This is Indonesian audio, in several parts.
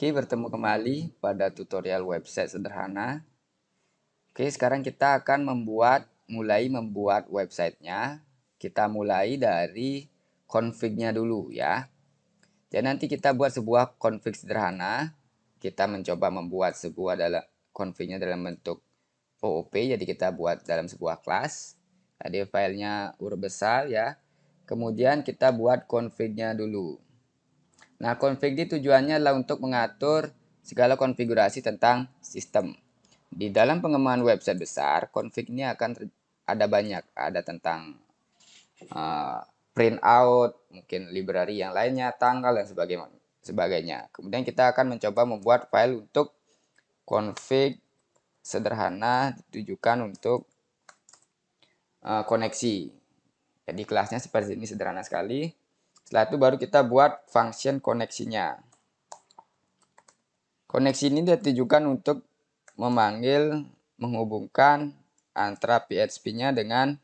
Oke, bertemu kembali pada tutorial website sederhana. Oke, sekarang kita akan membuat, mulai membuat websitenya. Kita mulai dari config dulu ya. Jadi nanti kita buat sebuah config sederhana. Kita mencoba membuat sebuah dalam config dalam bentuk OOP. Jadi kita buat dalam sebuah kelas. Tadi filenya ur besar ya. Kemudian kita buat config dulu. Nah, config di tujuannya adalah untuk mengatur segala konfigurasi tentang sistem. Di dalam pengembangan website besar, config ini akan ada banyak. Ada tentang uh, printout, mungkin library yang lainnya, tanggal, dan sebagainya. sebagainya. Kemudian kita akan mencoba membuat file untuk config sederhana ditujukan untuk uh, koneksi. Jadi kelasnya seperti ini sederhana sekali. Setelah itu baru kita buat function koneksinya. Koneksi ini ditujukan untuk memanggil, menghubungkan antara PHP-nya dengan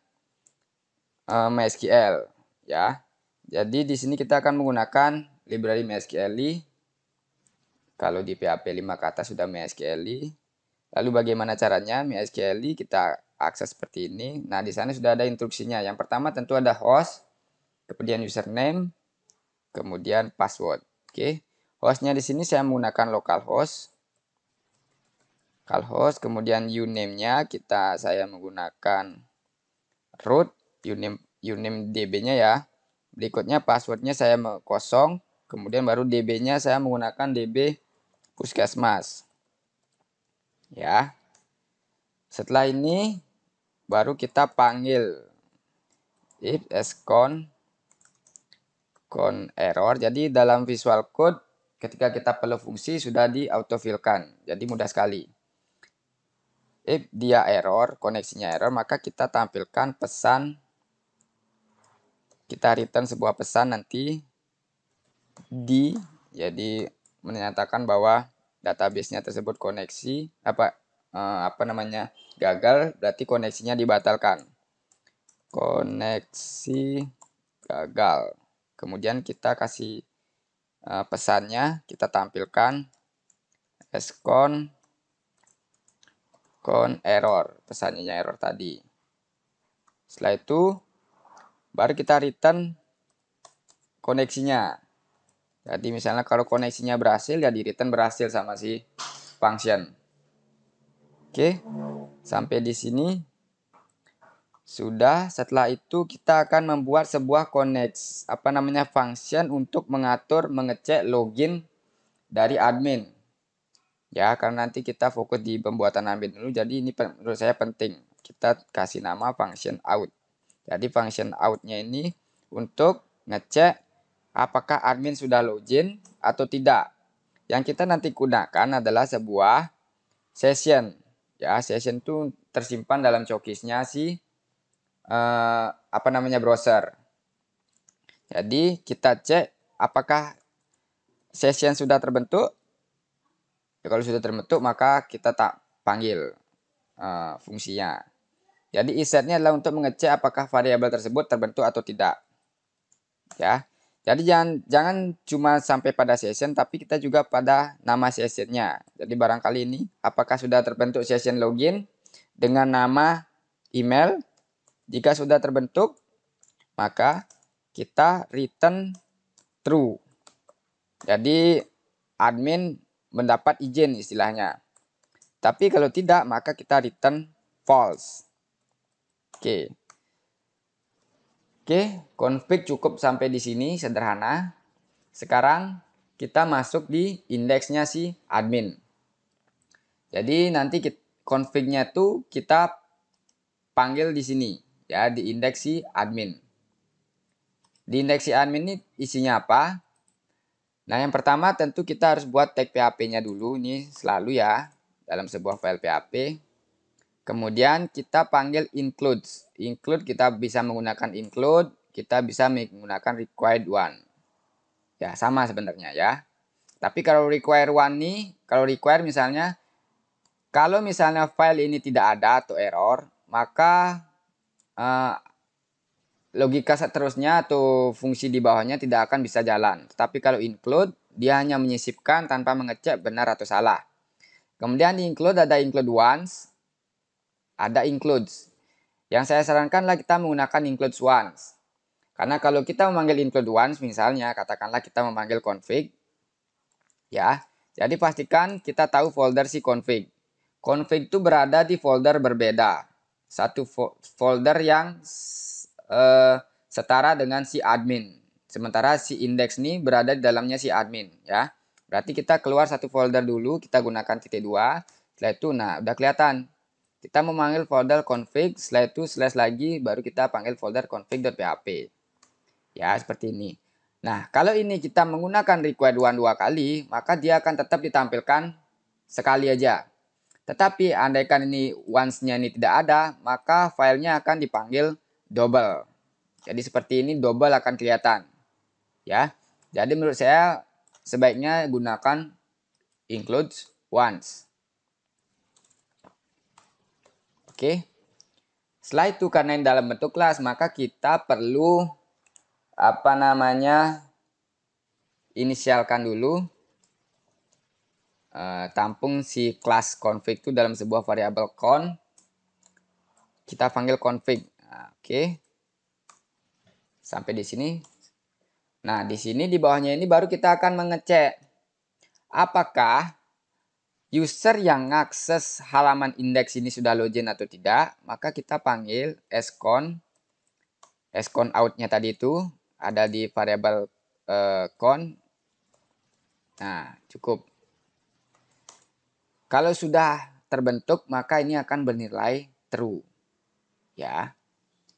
uh, eh, MySQL, ya. Jadi di sini kita akan menggunakan library MySQL. Kalau di PHP 5 kata sudah MySQL. Lalu bagaimana caranya? MySQL kita akses seperti ini. Nah, di sana sudah ada instruksinya. Yang pertama tentu ada host kemudian username, kemudian password. Oke, hostnya di sini saya menggunakan localhost. Localhost, kemudian uname-nya kita saya menggunakan root uname uname db-nya ya. Berikutnya passwordnya saya kosong, kemudian baru db-nya saya menggunakan db puskesmas. Ya. Setelah ini baru kita panggil if scon kon error. Jadi dalam visual code ketika kita perlu fungsi sudah di kan. Jadi mudah sekali. If dia error, koneksinya error, maka kita tampilkan pesan. Kita return sebuah pesan nanti di, jadi menyatakan bahwa database-nya tersebut koneksi, apa, eh, apa namanya, gagal, berarti koneksinya dibatalkan. Koneksi gagal. Kemudian kita kasih eh, pesannya, kita tampilkan scon con error, pesannya error tadi. Setelah itu baru kita return koneksinya. Jadi misalnya kalau koneksinya berhasil ya di return berhasil sama si function. Oke, sampai di sini sudah, setelah itu kita akan membuat sebuah connect apa namanya function untuk mengatur mengecek login dari admin. Ya, karena nanti kita fokus di pembuatan admin dulu, jadi ini menurut saya penting. Kita kasih nama function out. Jadi function outnya ini untuk ngecek apakah admin sudah login atau tidak. Yang kita nanti gunakan adalah sebuah session. Ya, session itu tersimpan dalam cokisnya sih uh, apa namanya browser. Jadi kita cek apakah session sudah terbentuk. Ya, kalau sudah terbentuk maka kita tak panggil uh, fungsinya. Jadi isetnya adalah untuk mengecek apakah variabel tersebut terbentuk atau tidak. Ya. Jadi jangan jangan cuma sampai pada session tapi kita juga pada nama sessionnya. Jadi barangkali ini apakah sudah terbentuk session login dengan nama email jika sudah terbentuk, maka kita return true. Jadi admin mendapat izin istilahnya. Tapi kalau tidak, maka kita return false. Oke. Oke, config cukup sampai di sini sederhana. Sekarang kita masuk di indeksnya si admin. Jadi nanti confignya tuh kita panggil di sini ya di indeks admin. Di indeks admin ini isinya apa? Nah, yang pertama tentu kita harus buat tag PHP-nya dulu ini selalu ya dalam sebuah file PHP. Kemudian kita panggil include Include kita bisa menggunakan include, kita bisa menggunakan required one. Ya, sama sebenarnya ya. Tapi kalau require one nih, kalau require misalnya kalau misalnya file ini tidak ada atau error, maka uh, logika seterusnya atau fungsi di bawahnya tidak akan bisa jalan. Tetapi kalau include, dia hanya menyisipkan tanpa mengecek benar atau salah. Kemudian di include ada include once, ada includes. Yang saya sarankanlah kita menggunakan include once. Karena kalau kita memanggil include once misalnya, katakanlah kita memanggil config, ya, jadi pastikan kita tahu folder si config. Config itu berada di folder berbeda satu folder yang uh, setara dengan si admin. Sementara si index ini berada di dalamnya si admin ya. Berarti kita keluar satu folder dulu, kita gunakan titik dua. Setelah itu, nah udah kelihatan. Kita memanggil folder config, setelah itu slash lagi, baru kita panggil folder config.php. Ya, seperti ini. Nah, kalau ini kita menggunakan require one dua kali, maka dia akan tetap ditampilkan sekali aja. Tetapi andaikan ini once-nya ini tidak ada, maka filenya akan dipanggil double. Jadi seperti ini double akan kelihatan. Ya. Jadi menurut saya sebaiknya gunakan includes once. Oke. Setelah itu karena ini dalam bentuk kelas, maka kita perlu apa namanya inisialkan dulu Eh, tampung si class config itu dalam sebuah variabel con kita panggil config nah, oke okay. sampai di sini nah di sini di bawahnya ini baru kita akan mengecek apakah user yang mengakses halaman indeks ini sudah login atau tidak maka kita panggil scon scon outnya tadi itu ada di variabel uh, con nah cukup kalau sudah terbentuk, maka ini akan bernilai true. Ya.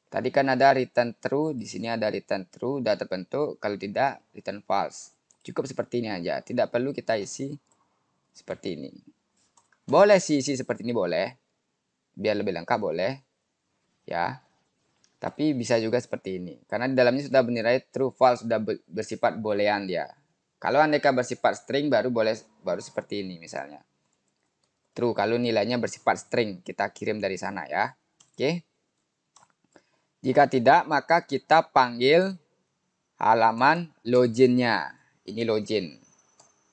Tadi kan ada return true, di sini ada return true, sudah terbentuk. Kalau tidak, return false. Cukup seperti ini aja, tidak perlu kita isi seperti ini. Boleh sih isi seperti ini, boleh. Biar lebih lengkap, boleh. Ya. Tapi bisa juga seperti ini. Karena di dalamnya sudah bernilai true false, sudah bersifat boolean dia. Kalau aneka bersifat string baru boleh baru seperti ini misalnya true gitu. kalau nilainya bersifat string. Kita kirim dari sana ya. Oke. Jika tidak, maka kita panggil halaman loginnya. Ini login.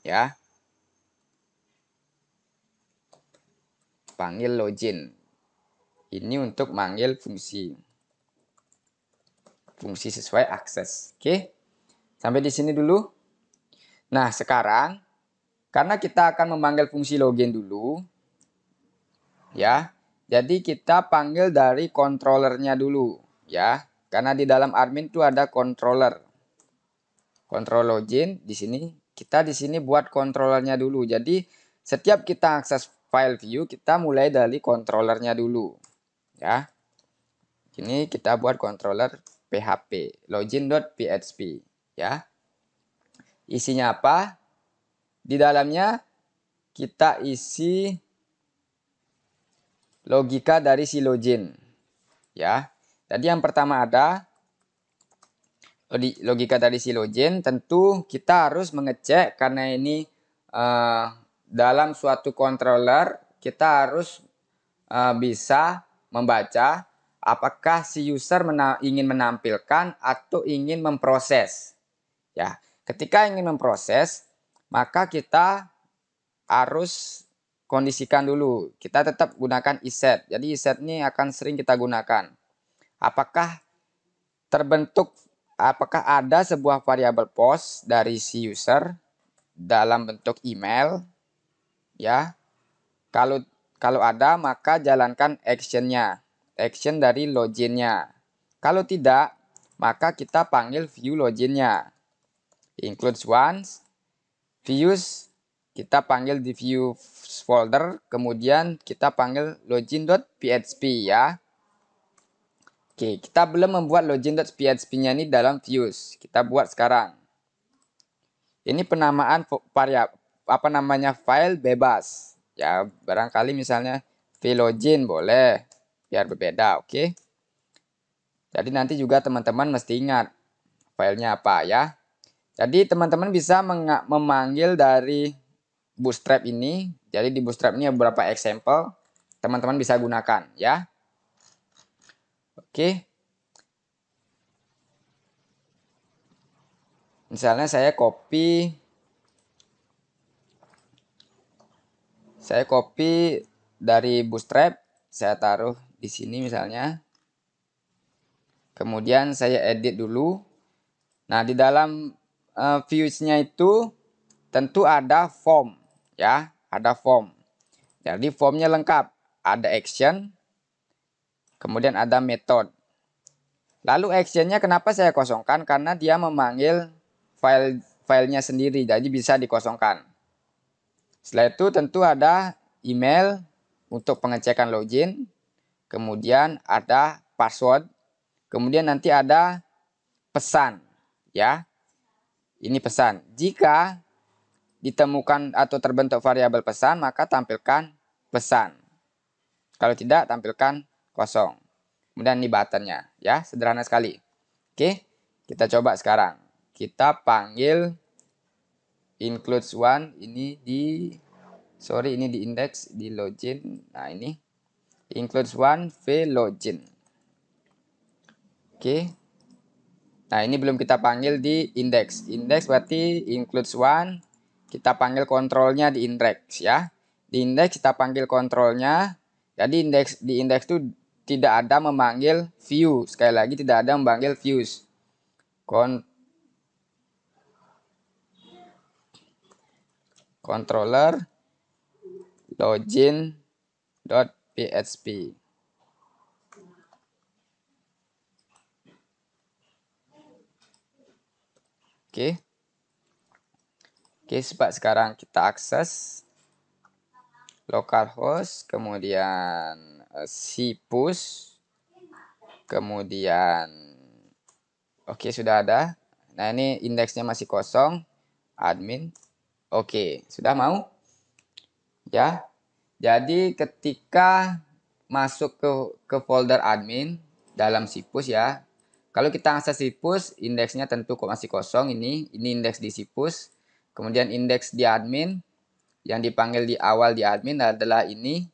Ya. Panggil login. Ini untuk manggil fungsi. Fungsi sesuai akses. Oke. Sampai di sini dulu. Nah, sekarang karena kita akan memanggil fungsi login dulu, ya. Jadi kita panggil dari controllernya dulu ya. Karena di dalam admin itu ada controller. Control login di sini kita di sini buat controllernya dulu. Jadi setiap kita akses file view kita mulai dari controllernya dulu ya. Ini kita buat controller PHP login.php ya. Isinya apa? Di dalamnya kita isi logika dari silogin. Ya. Jadi yang pertama ada logika dari silogin, tentu kita harus mengecek karena ini uh, dalam suatu controller kita harus uh, bisa membaca apakah si user mena ingin menampilkan atau ingin memproses. Ya, ketika ingin memproses, maka kita harus kondisikan dulu. Kita tetap gunakan iset. Jadi iset ini akan sering kita gunakan. Apakah terbentuk apakah ada sebuah variabel post dari si user dalam bentuk email ya. Kalau kalau ada maka jalankan actionnya, action dari loginnya. Kalau tidak, maka kita panggil view loginnya. Includes once, views kita panggil di view folder, kemudian kita panggil login.php ya. Oke, kita belum membuat login.php-nya ini dalam views. Kita buat sekarang. Ini penamaan variabel apa namanya file bebas. Ya, barangkali misalnya vlogin boleh biar berbeda, oke. Jadi nanti juga teman-teman mesti ingat filenya apa ya. Jadi teman-teman bisa memanggil dari bootstrap ini. Jadi di bootstrap ini beberapa example teman-teman bisa gunakan ya. Oke. Misalnya saya copy saya copy dari bootstrap, saya taruh di sini misalnya. Kemudian saya edit dulu. Nah, di dalam uh, views-nya itu tentu ada form ya ada form jadi formnya lengkap ada action kemudian ada method lalu actionnya kenapa saya kosongkan karena dia memanggil file filenya sendiri jadi bisa dikosongkan setelah itu tentu ada email untuk pengecekan login kemudian ada password kemudian nanti ada pesan ya ini pesan jika ditemukan atau terbentuk variabel pesan, maka tampilkan pesan. Kalau tidak, tampilkan kosong. Kemudian ini buttonnya, ya, sederhana sekali. Oke, kita coba sekarang. Kita panggil includes one ini di sorry ini di index di login. Nah ini includes one v login. Oke, nah ini belum kita panggil di index. Index berarti includes one kita panggil kontrolnya di indeks ya. Di indeks kita panggil kontrolnya. Jadi indeks di indeks itu tidak ada memanggil view. Sekali lagi tidak ada memanggil views. Kon controller login.php. Oke. Okay. Oke, sebab sekarang kita akses localhost, kemudian uh, eh, sipus, kemudian oke sudah ada. Nah ini indeksnya masih kosong, admin. Oke, sudah mau? Ya. Jadi ketika masuk ke ke folder admin dalam sipus ya. Kalau kita akses sipus, indeksnya tentu kok masih kosong ini. Ini indeks di sipus. Kemudian indeks di admin yang dipanggil di awal di admin adalah ini.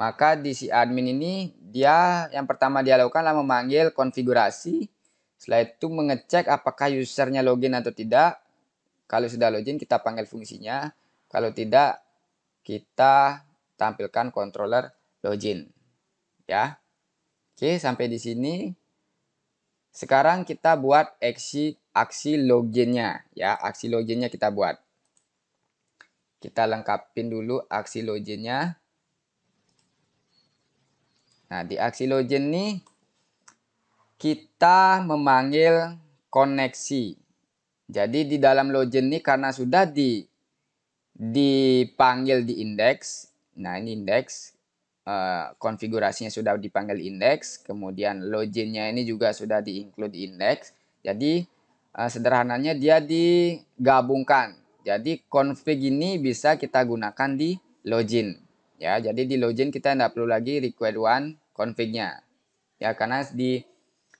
Maka di si admin ini dia yang pertama dia lakukan memanggil konfigurasi. Setelah itu mengecek apakah usernya login atau tidak. Kalau sudah login kita panggil fungsinya. Kalau tidak kita tampilkan controller login. Ya. Oke, sampai di sini. Sekarang kita buat aksi aksi loginnya ya, aksi loginnya kita buat. Kita lengkapin dulu aksi loginnya. Nah, di aksi login nih kita memanggil koneksi. Jadi di dalam login nih karena sudah di dipanggil di indeks. Nah, ini indeks uh, konfigurasinya sudah dipanggil index, kemudian loginnya ini juga sudah di-include index. Jadi uh, sederhananya dia digabungkan. Jadi config ini bisa kita gunakan di login. Ya, jadi di login kita tidak perlu lagi request one config-nya. Ya, karena di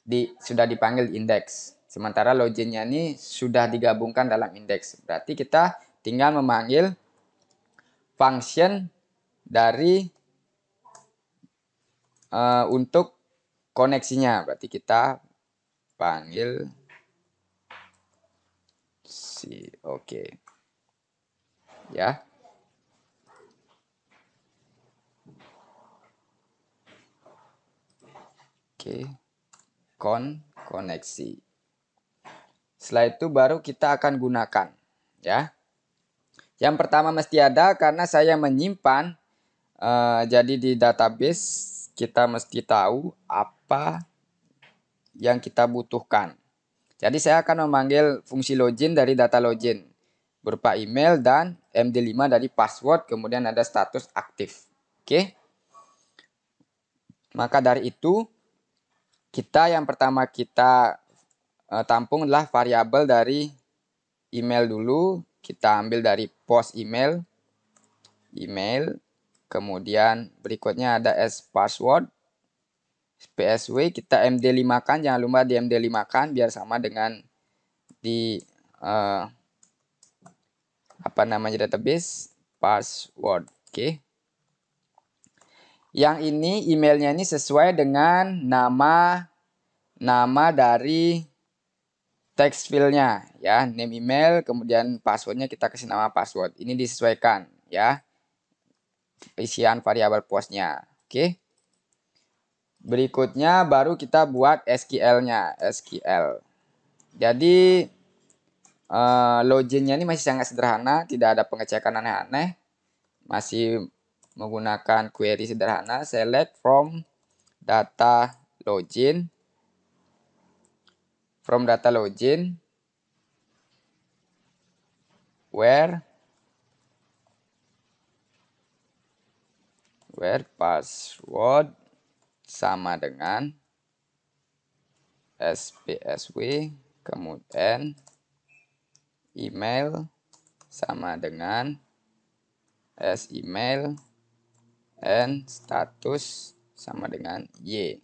di sudah dipanggil index. Sementara loginnya ini sudah digabungkan dalam index. Berarti kita tinggal memanggil function dari uh, untuk koneksinya. Berarti kita panggil si oke. Okay. Ya. Oke. Okay. Kon koneksi. Setelah itu baru kita akan gunakan, ya. Yang pertama mesti ada karena saya menyimpan uh, jadi di database kita mesti tahu apa yang kita butuhkan. Jadi saya akan memanggil fungsi login dari data login berupa email dan MD5 dari password, kemudian ada status aktif. Oke. Maka dari itu kita yang pertama kita e, tampung variabel dari email dulu, kita ambil dari post email email Kemudian berikutnya ada S password. PSW kita MD5-kan, jangan lupa di MD5-kan biar sama dengan di uh, apa namanya database password. Oke. Okay. Yang ini emailnya ini sesuai dengan nama nama dari text fieldnya ya, name email, kemudian passwordnya kita kasih nama password. Ini disesuaikan ya isian variabel posnya, Oke. Berikutnya baru kita buat SQL-nya, SQL. Jadi uh, login-nya ini masih sangat sederhana, tidak ada pengecekan aneh-aneh. Masih menggunakan query sederhana, select from data login. From data login. Where where password sama dengan SPSW kemudian email sama dengan S email and status sama dengan Y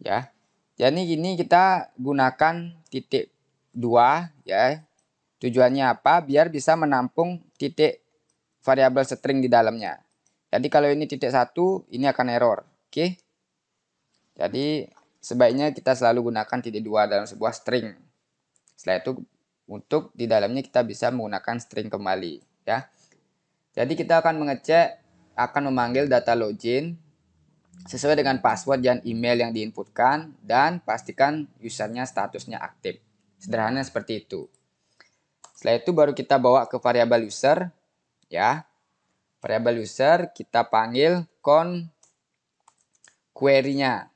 ya jadi ini kita gunakan titik dua ya tujuannya apa biar bisa menampung titik variabel string di dalamnya jadi kalau ini titik satu, ini akan error. Oke. Okay? Jadi sebaiknya kita selalu gunakan titik dua dalam sebuah string. Setelah itu untuk di dalamnya kita bisa menggunakan string kembali, ya. Jadi kita akan mengecek akan memanggil data login sesuai dengan password dan email yang diinputkan dan pastikan usernya statusnya aktif. Sederhana seperti itu. Setelah itu baru kita bawa ke variabel user ya variabel user kita panggil con query-nya.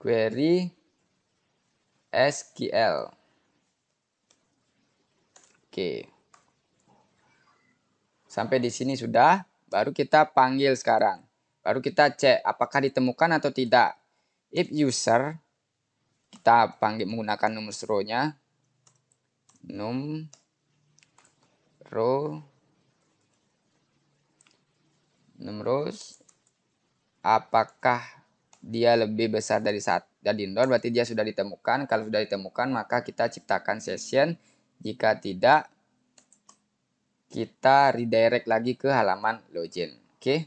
Query SQL. Oke. Sampai di sini sudah, baru kita panggil sekarang. Baru kita cek apakah ditemukan atau tidak. If user kita panggil menggunakan nomor row-nya num row Nemrus apakah dia lebih besar dari saat dari indoor berarti dia sudah ditemukan kalau sudah ditemukan maka kita ciptakan session jika tidak kita redirect lagi ke halaman login oke okay?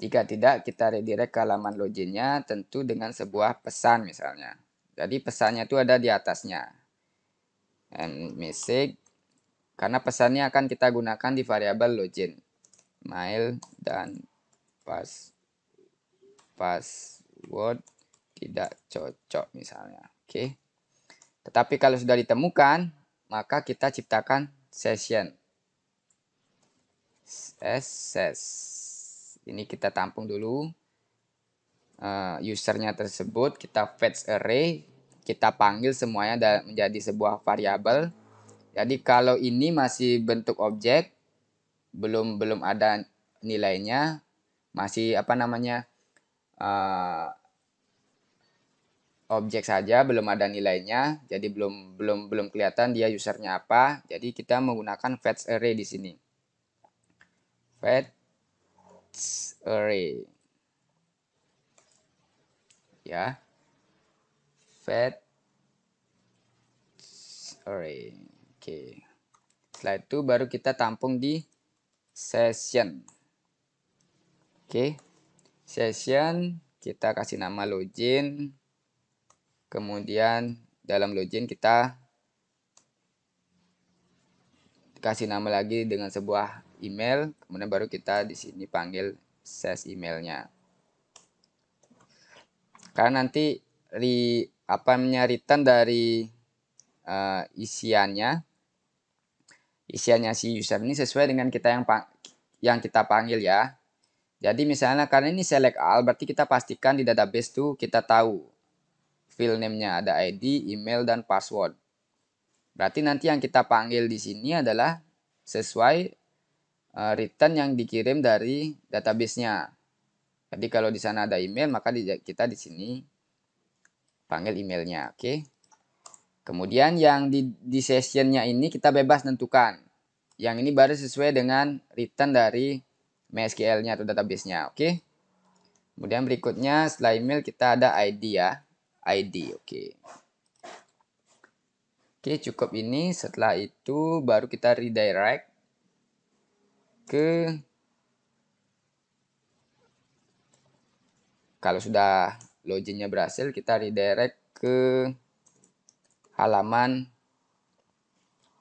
jika tidak kita redirect ke halaman loginnya tentu dengan sebuah pesan misalnya jadi pesannya itu ada di atasnya and message karena pesannya akan kita gunakan di variabel login. Mail dan pas password tidak cocok misalnya. Oke. Tetapi kalau sudah ditemukan, maka kita ciptakan session. ss Ini kita tampung dulu eh, usernya tersebut, kita fetch array, kita panggil semuanya menjadi sebuah variabel jadi kalau ini masih bentuk objek, belum belum ada nilainya, masih apa namanya uh, objek saja, belum ada nilainya, jadi belum belum belum kelihatan dia usernya apa. Jadi kita menggunakan fetch array di sini. Fetch array, ya, fetch array. Oke. Setelah itu baru kita tampung di session. Oke. Session kita kasih nama login. Kemudian dalam login kita kasih nama lagi dengan sebuah email. Kemudian baru kita di sini panggil ses emailnya. Karena nanti ri apa menyaritan dari uh, isiannya isiannya si user ini sesuai dengan kita yang yang kita panggil ya. Jadi misalnya karena ini select all berarti kita pastikan di database tuh kita tahu field name-nya ada ID, email dan password. Berarti nanti yang kita panggil di sini adalah sesuai eh, return yang dikirim dari database-nya. Jadi kalau di sana ada email maka kita di sini panggil emailnya, oke? Okay? Kemudian yang di, di sessionnya ini kita bebas tentukan yang ini baru sesuai dengan return dari MySQL-nya atau database-nya, oke? Okay? Kemudian berikutnya setelah email kita ada ID ya. ID, oke. Okay. Oke, okay, cukup ini. Setelah itu baru kita redirect ke kalau sudah loginnya berhasil kita redirect ke halaman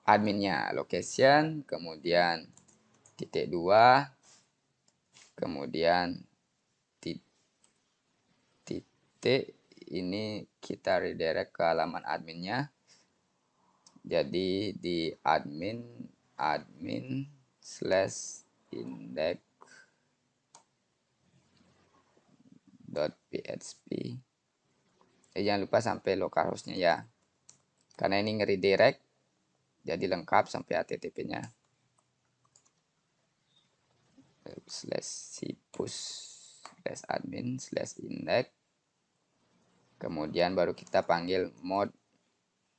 adminnya location kemudian titik dua kemudian titik ini kita redirect ke halaman adminnya jadi di admin admin slash index dot php eh, jangan lupa sampai localhostnya ya karena ini ngeri direct jadi lengkap sampai http-nya slash sipus slash admin slash index kemudian baru kita panggil mode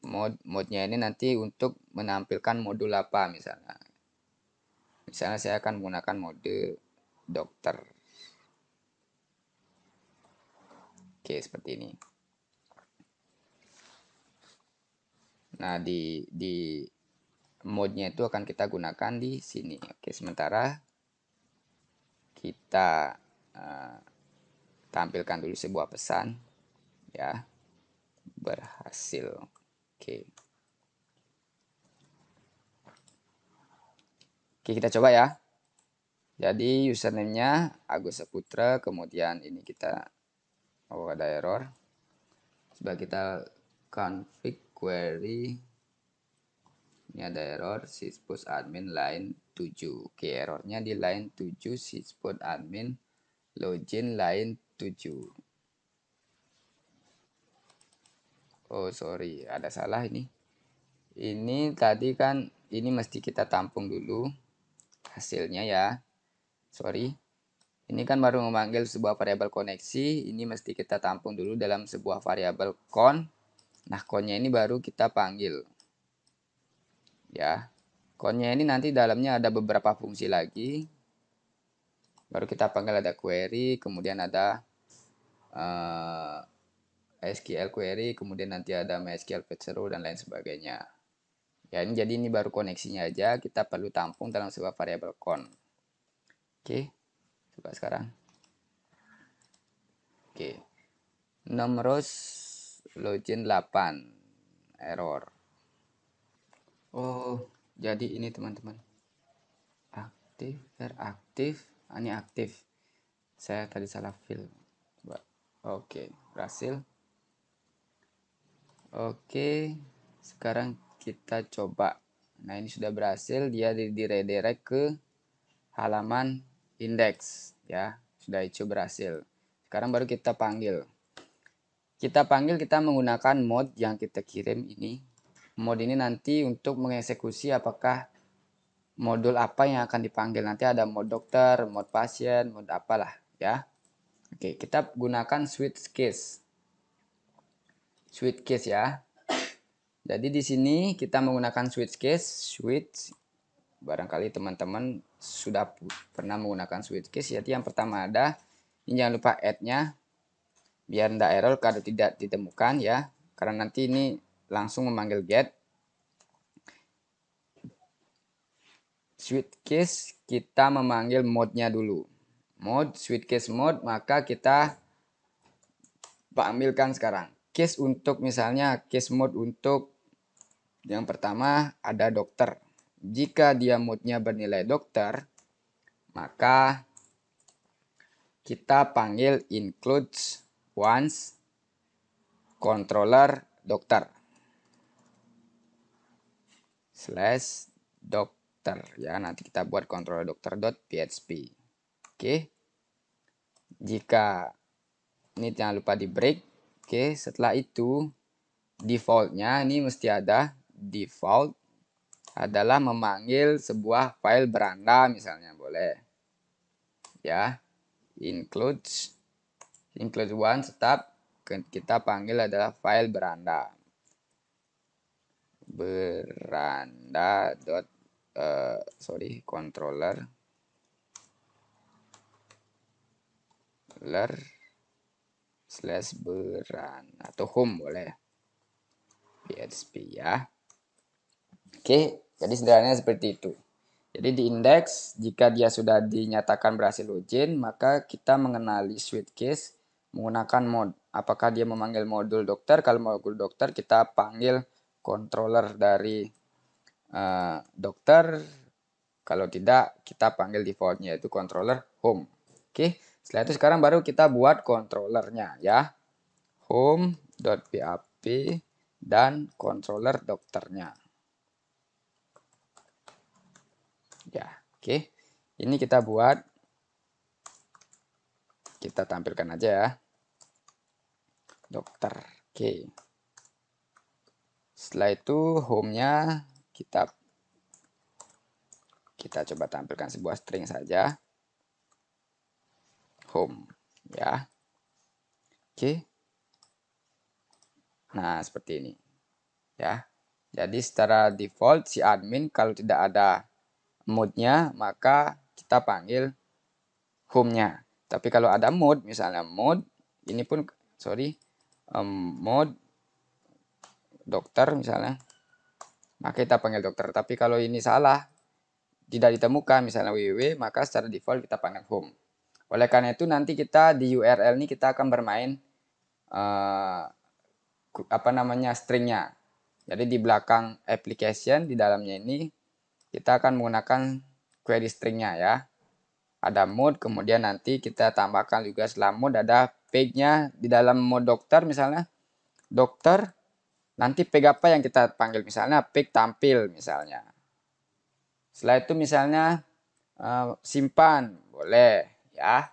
mod mode-nya ini nanti untuk menampilkan modul apa misalnya misalnya saya akan menggunakan mode dokter oke seperti ini nah di di mode-nya itu akan kita gunakan di sini. Oke, sementara kita uh, tampilkan dulu sebuah pesan ya. Berhasil. Oke. Oke, kita coba ya. Jadi username-nya Agus Saputra, kemudian ini kita oh ada error. Coba kita config query ini ada error syspush admin line 7. Oke, errornya di line 7 syspush admin login line 7. Oh, sorry, ada salah ini. Ini tadi kan ini mesti kita tampung dulu hasilnya ya. Sorry. Ini kan baru memanggil sebuah variabel koneksi, ini mesti kita tampung dulu dalam sebuah variabel con. Nah, connya ini baru kita panggil ya konnya ini nanti dalamnya ada beberapa fungsi lagi baru kita panggil ada query kemudian ada uh, eh, SQL query kemudian nanti ada MySQL fetch_row dan lain sebagainya ya ini jadi ini baru koneksinya aja kita perlu tampung dalam sebuah variabel con oke coba sekarang oke nomor login 8 error oh jadi ini teman-teman aktif r aktif ini aktif saya tadi salah fill oke okay, berhasil oke okay, sekarang kita coba nah ini sudah berhasil dia diredirect ke halaman index ya sudah itu berhasil sekarang baru kita panggil kita panggil kita menggunakan mode yang kita kirim ini Mod ini nanti untuk mengeksekusi apakah modul apa yang akan dipanggil nanti ada mod dokter, mod pasien, mod apalah ya. Oke, kita gunakan switch case. Switch case ya. Jadi di sini kita menggunakan switch case, switch barangkali teman-teman sudah pernah menggunakan switch case. Jadi yang pertama ada ini jangan lupa add-nya biar tidak error kalau tidak ditemukan ya. Karena nanti ini langsung memanggil get switch case kita memanggil mode-nya dulu mode switch case mode maka kita ambilkan sekarang case untuk misalnya case mode untuk yang pertama ada dokter jika dia mode-nya bernilai dokter maka kita panggil includes once controller dokter slash dokter ya nanti kita buat kontrol dokter.php oke jika ini jangan lupa di break oke setelah itu defaultnya ini mesti ada default adalah memanggil sebuah file beranda misalnya boleh ya includes include one tetap kita panggil adalah file beranda beranda dot uh, sorry controller ler slash beran atau home boleh PHP ya oke jadi sederhananya seperti itu jadi di indeks jika dia sudah dinyatakan berhasil login maka kita mengenali switch case menggunakan mod apakah dia memanggil modul dokter kalau modul dokter kita panggil controller dari uh, dokter. Kalau tidak, kita panggil defaultnya yaitu controller home. Oke, setelah itu sekarang baru kita buat controllernya ya. Home.php dan controller dokternya. Ya, oke. Ini kita buat. Kita tampilkan aja ya. Dokter. Oke. Setelah itu home-nya kita kita coba tampilkan sebuah string saja. Home ya. Oke. Nah, seperti ini. Ya. Jadi secara default si admin kalau tidak ada mode-nya maka kita panggil home-nya. Tapi kalau ada mode misalnya mode ini pun sorry um, mode dokter misalnya maka kita panggil dokter tapi kalau ini salah tidak ditemukan misalnya www maka secara default kita panggil home oleh karena itu nanti kita di URL ini kita akan bermain uh, apa namanya stringnya jadi di belakang application di dalamnya ini kita akan menggunakan query stringnya ya ada mode kemudian nanti kita tambahkan juga selama mode ada page-nya di dalam mode dokter misalnya dokter Nanti peg apa yang kita panggil? Misalnya pick tampil misalnya. Setelah itu misalnya eh, simpan, boleh ya.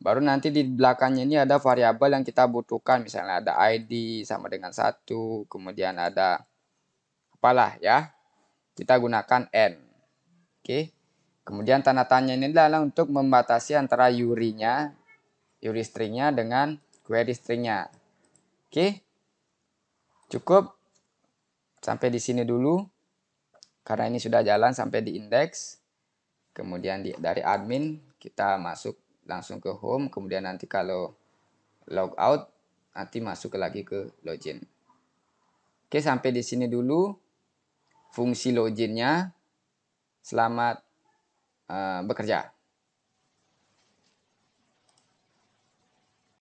Baru nanti di belakangnya ini ada variabel yang kita butuhkan, misalnya ada ID sama dengan satu, kemudian ada apalah ya. Kita gunakan n. Oke. Kemudian tanda tanya ini adalah untuk membatasi antara yurinya, yuri stringnya dengan query stringnya. Oke. Cukup sampai di sini dulu karena ini sudah jalan sampai di indeks. Kemudian di, dari admin kita masuk langsung ke home, kemudian nanti kalau log out nanti masuk lagi ke login. Oke, sampai di sini dulu fungsi loginnya. Selamat uh, bekerja.